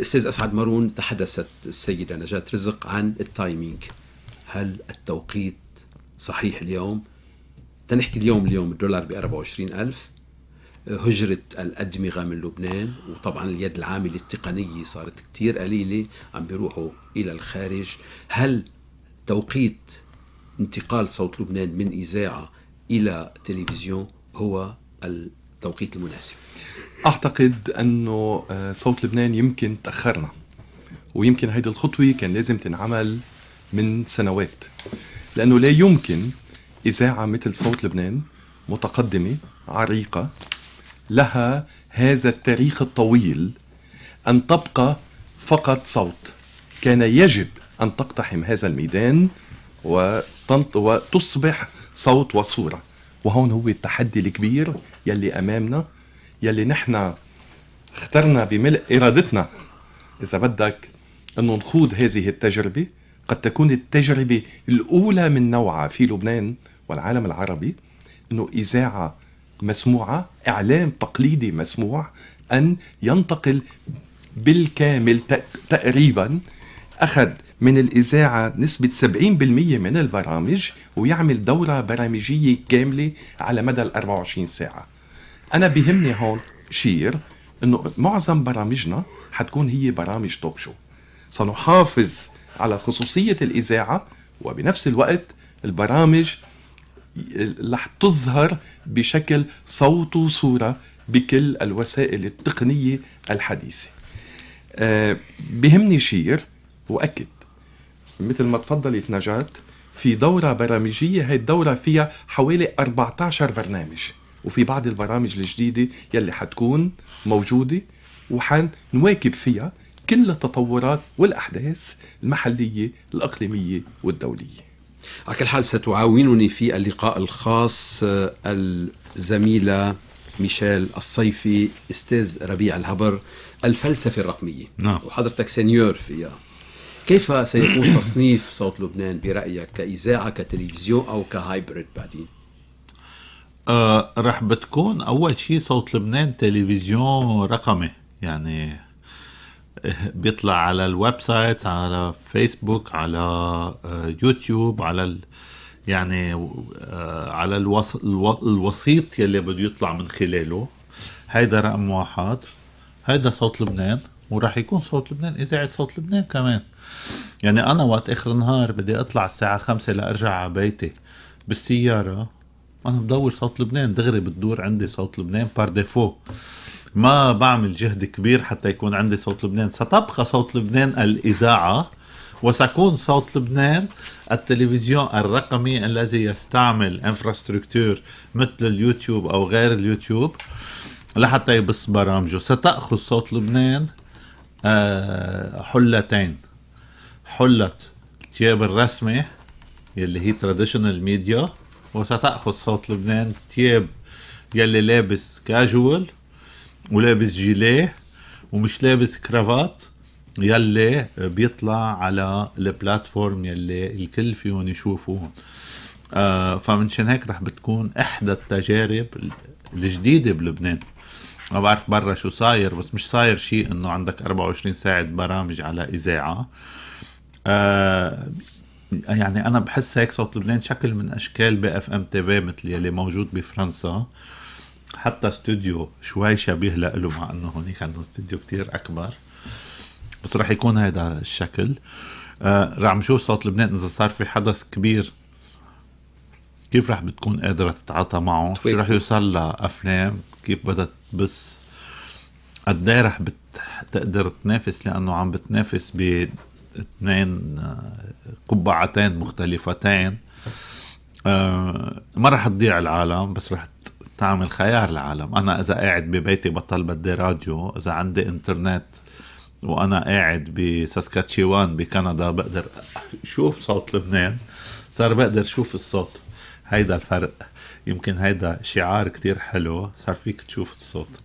استاذ اسعد مارون تحدثت السيده نجاه رزق عن التايمينج هل التوقيت صحيح اليوم تنحكي اليوم اليوم الدولار ب 24000 هجرة الأدمغة من لبنان وطبعا اليد العاملة التقنية صارت كتير قليلة عم بيروحوا إلى الخارج هل توقيت انتقال صوت لبنان من إذاعة إلى تلفزيون هو التوقيت المناسب اعتقد انه آه، صوت لبنان يمكن تاخرنا ويمكن هيدي الخطوه كان لازم تنعمل من سنوات لانه لا يمكن اذاعه مثل صوت لبنان متقدمه عريقه لها هذا التاريخ الطويل ان تبقى فقط صوت كان يجب ان تقتحم هذا الميدان وتصبح صوت وصوره وهون هو التحدي الكبير يلي امامنا يلي نحن اخترنا بملء ارادتنا اذا بدك انه نخوض هذه التجربه قد تكون التجربه الاولى من نوعها في لبنان والعالم العربي انه اذاعه مسموعه اعلام تقليدي مسموع ان ينتقل بالكامل تقريبا اخذ من الإذاعة نسبة 70% من البرامج ويعمل دورة برامجية كاملة على مدى ال 24 ساعة أنا بهمني هون شير أنه معظم برامجنا حتكون هي برامج توك شو سنحافظ على خصوصية الإذاعة وبنفس الوقت البرامج رح تظهر بشكل صوت وصورة بكل الوسائل التقنية الحديثة آه، بهمني شير وأكد مثل ما تفضلت نجاة في دورة برامجية هي الدورة فيها حوالي 14 برنامج وفي بعض البرامج الجديدة يلي حتكون موجودة وحنواكب فيها كل التطورات والأحداث المحلية الأقليمية والدولية على كل حال ستعاونني في اللقاء الخاص آه، الزميلة ميشيل الصيفي استاذ ربيع الهبر الفلسفة الرقمية نعم. وحضرتك سنيور فيها كيف سيكون تصنيف صوت لبنان برأيك كإذاعة كتلفزيون أو كهايبريد بعدين؟ آه رح بتكون أول شيء صوت لبنان تلفزيون رقمي يعني بيطلع على الويب سايت على فيسبوك على أه، يوتيوب على ال... يعني أه، على الو الوسيط يلي بده يطلع من خلاله هيدا رقم واحد هيدا صوت لبنان وراح يكون صوت لبنان اذاعه صوت لبنان كمان يعني انا وقت اخر النهار بدي اطلع الساعه خمسة لارجع على بيتي بالسياره انا بدور صوت لبنان دغري بتدور عندي صوت لبنان بار ديفو ما بعمل جهد كبير حتى يكون عندي صوت لبنان ستبقى صوت لبنان الاذاعه وسيكون صوت لبنان التلفزيون الرقمي الذي يستعمل انفراستركتور مثل اليوتيوب او غير اليوتيوب لحتى يبث برامجه ستأخذ صوت لبنان آه، حلتين حلة تياب الرسمة يلي هي تراديشنال ميديا وستأخذ صوت لبنان تياب يلي لابس كاجوال ولابس جيليه ومش لابس كرافات يلي بيطلع على البلاتفورم يلي الكل فيهم يشوفوه آه فمنشان هيك رح بتكون احدى التجارب الجديده بلبنان ما بعرف برا شو صاير بس مش صاير شيء انه عندك 24 ساعه برامج على اذاعه آه يعني انا بحس هيك صوت لبنان شكل من اشكال بي اف ام تي في مثل يلي موجود بفرنسا حتى استوديو شوي شبيه له مع انه هونيك عندنا استوديو كتير اكبر بس رح يكون هذا الشكل آه رح نشوف صوت لبنان اذا صار في حدث كبير كيف رح بتكون قادرة تتعاطى معه؟ شو رح يوصل لأفلام؟ كيف بدها تبث قد ايه رح تقدر تنافس لانه عم بتنافس اثنين قبعتين مختلفتين آه، ما رح تضيع العالم بس رح تعمل خيار العالم انا اذا قاعد ببيتي بطل بدي راديو اذا عندي انترنت وانا قاعد بساسكاتشيوان بكندا بقدر شوف صوت لبنان صار بقدر شوف الصوت هيدا الفرق يمكن هيدا شعار كتير حلو صار فيك تشوف الصوت